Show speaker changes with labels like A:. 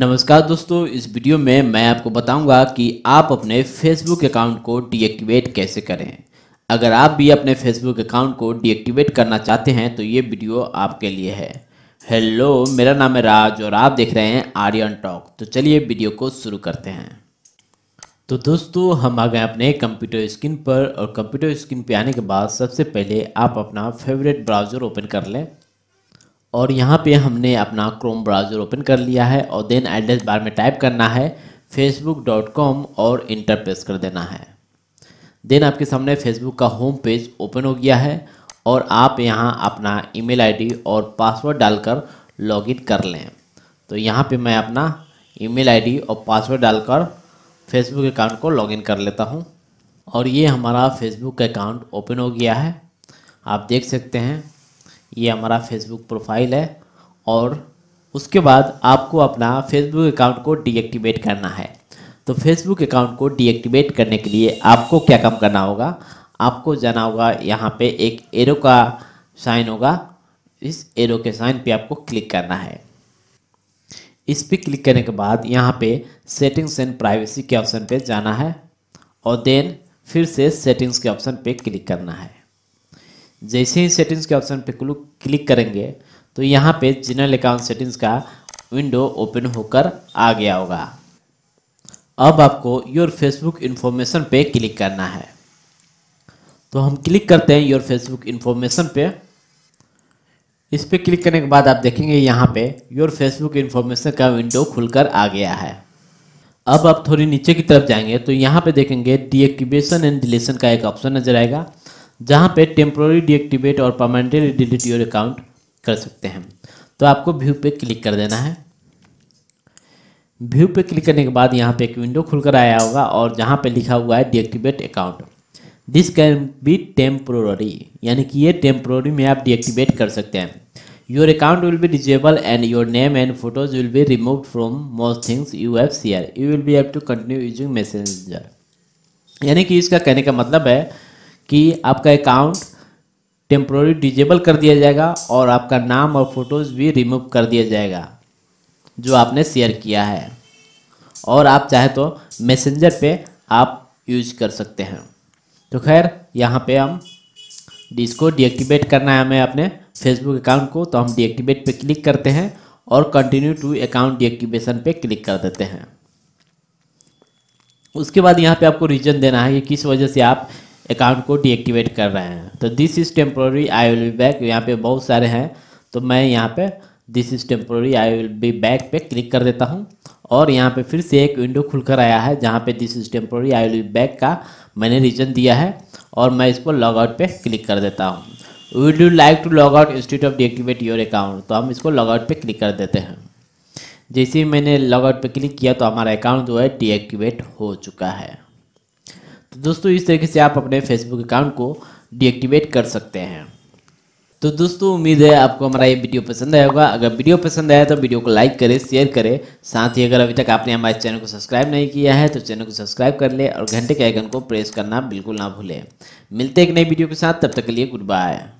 A: नमस्कार दोस्तों इस वीडियो में मैं आपको बताऊंगा कि आप अपने फेसबुक अकाउंट को डीएक्टिवेट कैसे करें अगर आप भी अपने फेसबुक अकाउंट को डीएक्टिवेट करना चाहते हैं तो ये वीडियो आपके लिए है हेलो मेरा नाम है राज और आप देख रहे हैं आर्यन टॉक तो चलिए वीडियो को शुरू करते हैं तो दोस्तों हम आ गए अपने कंप्यूटर स्क्रीन पर और कंप्यूटर स्क्रीन पर आने के बाद सबसे पहले आप अपना फेवरेट ब्राउज़र ओपन कर लें और यहाँ पे हमने अपना क्रोम ब्राउज़र ओपन कर लिया है और देन एड्रेस बार में टाइप करना है फेसबुक डॉट कॉम और इंटर प्रेस कर देना है देन आपके सामने फेसबुक का होम पेज ओपन हो गया है और आप यहाँ अपना ईमेल आईडी और पासवर्ड डालकर लॉगिन कर लें तो यहाँ पे मैं अपना ईमेल आईडी और पासवर्ड डालकर फेसबुक अकाउंट को लॉगिन कर लेता हूँ और ये हमारा फेसबुक अकाउंट ओपन हो गया है आप देख सकते हैं ये हमारा फेसबुक प्रोफाइल है और उसके बाद आपको अपना फेसबुक अकाउंट को डीएक्टिवेट करना है तो फेसबुक अकाउंट को डीएक्टिवेट करने के लिए आपको क्या काम करना होगा आपको जाना होगा यहाँ पे एक एरो का साइन होगा इस एरो के साइन पे आपको क्लिक करना है इस पर क्लिक करने के बाद यहाँ पे सेटिंग्स एंड प्राइवेसी के ऑप्शन पे जाना है और देन फिर से सेटिंग्स के ऑप्शन पे क्लिक करना है जैसे ही सेटिंग्स के ऑप्शन पे क्लिक करेंगे तो यहाँ पे जनरल अकाउंट सेटिंग्स का विंडो ओपन होकर आ गया होगा अब आपको योर फेसबुक इन्फॉर्मेशन पे क्लिक करना है तो हम क्लिक करते हैं योर फेसबुक इन्फॉर्मेशन पे इस पर क्लिक करने के बाद आप देखेंगे यहाँ पे योर फेसबुक इन्फॉर्मेशन का विंडो खुलकर आ गया है अब आप थोड़ी नीचे की तरफ जाएंगे तो यहाँ पे देखेंगे डीएक्टिवेशन एंड डिलीशन का एक ऑप्शन नजर आएगा जहाँ पे टेम्प्रोरी डीएक्टिवेट और परमानेंटली डिलीट योर अकाउंट कर सकते हैं तो आपको व्यू पे क्लिक कर देना है व्यू पे क्लिक करने के बाद यहाँ पे एक विंडो खुलकर आया होगा और जहाँ पे लिखा हुआ है deactivate account this can be temporary यानी कि ये टेम्प्रोरी में आप डीएक्टिवेट कर सकते हैं your account will be disable and your name and photos will be remove from most things you have share you will be have to continue using messenger यानी कि इसका कहने का मतलब है कि आपका अकाउंट टेम्प्रोरी डिजेबल कर दिया जाएगा और आपका नाम और फोटोज़ भी रिमूव कर दिया जाएगा जो आपने शेयर किया है और आप चाहे तो मैसेंजर पे आप यूज कर सकते हैं तो खैर यहाँ पे हम इसको डीएक्टिवेट करना है हमें अपने फेसबुक अकाउंट को तो हम डीएक्टिवेट पे क्लिक करते हैं और कंटिन्यू टू अकाउंट डीएक्टिवेशन पे क्लिक कर देते हैं उसके बाद यहाँ पे आपको रीजन देना है कि किस वजह से आप अकाउंट को डीएक्टिवेट कर रहे हैं तो this is temporary I will be back यहाँ पे बहुत सारे हैं तो मैं यहाँ पे this is temporary I will be back पे क्लिक कर देता हूँ और यहाँ पे फिर से एक विंडो खुलकर आया है जहाँ पे this is temporary I will be back का मैंने रीजन दिया है और मैं इसको लॉग आउट पर क्लिक कर देता हूँ would you like to log out instead of deactivate your account तो हम इसको लॉग आउट पर क्लिक कर देते हैं जैसे ही मैंने लॉग आउट पर क्लिक किया तो हमारा अकाउंट जो है डीएक्टिवेट हो चुका है तो दोस्तों इस तरीके से आप अपने फेसबुक अकाउंट को डीएक्टिवेट कर सकते हैं तो दोस्तों उम्मीद है आपको हमारा ये वीडियो पसंद आया होगा अगर वीडियो पसंद आया तो वीडियो को लाइक करें शेयर करें साथ ही अगर अभी तक आपने हमारे चैनल को सब्सक्राइब नहीं किया है तो चैनल को सब्सक्राइब कर ले और घंटे के आइकन को प्रेस करना बिल्कुल ना भूलें मिलते एक नई वीडियो के साथ तब तक के लिए गुड बाय